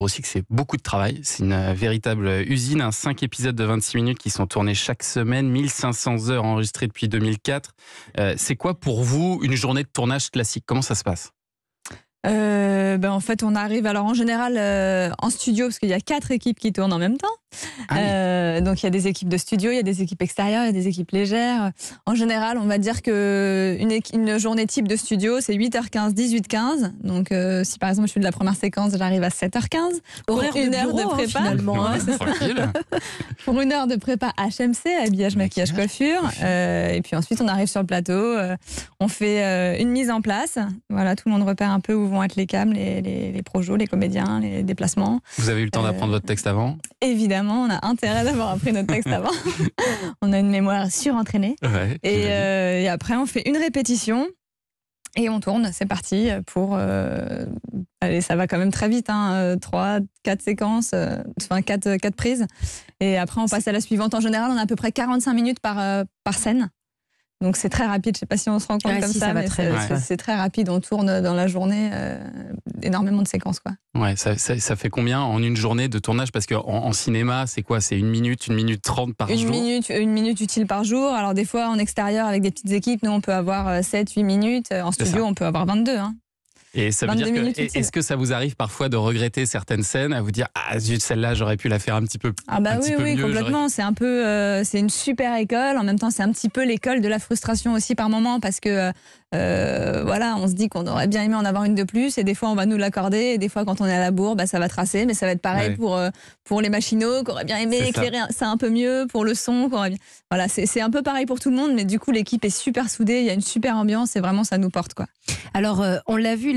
aussi que c'est beaucoup de travail. C'est une euh, véritable euh, usine. un Cinq épisodes de 26 minutes qui sont tournés chaque semaine, 1500 heures enregistrées depuis 2004. Euh, c'est quoi pour vous une journée de tournage classique Comment ça se passe ben en fait, on arrive alors en général en studio parce qu'il y a quatre équipes qui tournent en même temps. Ah oui. Euh, donc il y a des équipes de studio, il y a des équipes extérieures, il y a des équipes légères. En général, on va dire qu'une une journée type de studio, c'est 8h15, 18h15. Donc euh, si par exemple je suis de la première séquence, j'arrive à 7h15. Hein, hein. Pour une heure de prépa. pour une heure de prépa HMC, habillage, maquillage, coiffure. Euh, et puis ensuite, on arrive sur le plateau, on fait une mise en place. Voilà, tout le monde repère un peu où vont être les câbles, les, les, les les comédiens, les déplacements. Vous avez eu le temps d'apprendre votre texte avant Évidemment, on a intérêt d'avoir avoir appris notre texte avant. on a une mémoire surentraînée. Euh, et, après, on fait une répétition et on tourne. C'est parti pour. Euh, allez, ça va quand même très vite. Hein, euh, trois, quatre séquences, enfin quatre, prises. Et après, on passe à la suivante. En général, on a à peu près 45 minutes par, par scène. Donc c'est très rapide, je ne sais pas si on se rend compte comme ça, mais c'est très rapide, on tourne dans la journée euh, énormément de séquences. Quoi. Ouais, ça, fait combien en une journée de tournage Parce qu'en en, cinéma, c'est quoi C'est une minute, une minute trente par une jour minute, Une minute utile par jour. Alors des fois en extérieur avec des petites équipes, nous on peut avoir 7, euh, 8 minutes. En studio, on peut avoir 22. deux et ça veut dire est-ce que ça vous arrive parfois de regretter certaines scènes, à vous dire ah zut celle-là j'aurais pu la faire un petit peu plus. Ah bah oui oui complètement. C'est un peu, euh, c'est une super école. En même temps c'est un petit peu l'école de la frustration aussi par moment parce que euh, euh, voilà on se dit qu'on aurait bien aimé en avoir une de plus et des fois on va nous l'accorder et des fois quand on est à la bourre bah, ça va tracer mais ça va être pareil pour pour les machinaux qu'on aurait bien aimé éclairer ça. un peu mieux pour le son Voilà c'est un peu pareil pour tout le monde mais du coup l'équipe est super soudée il y a une super ambiance et vraiment ça nous porte quoi. Alors on l'a vu les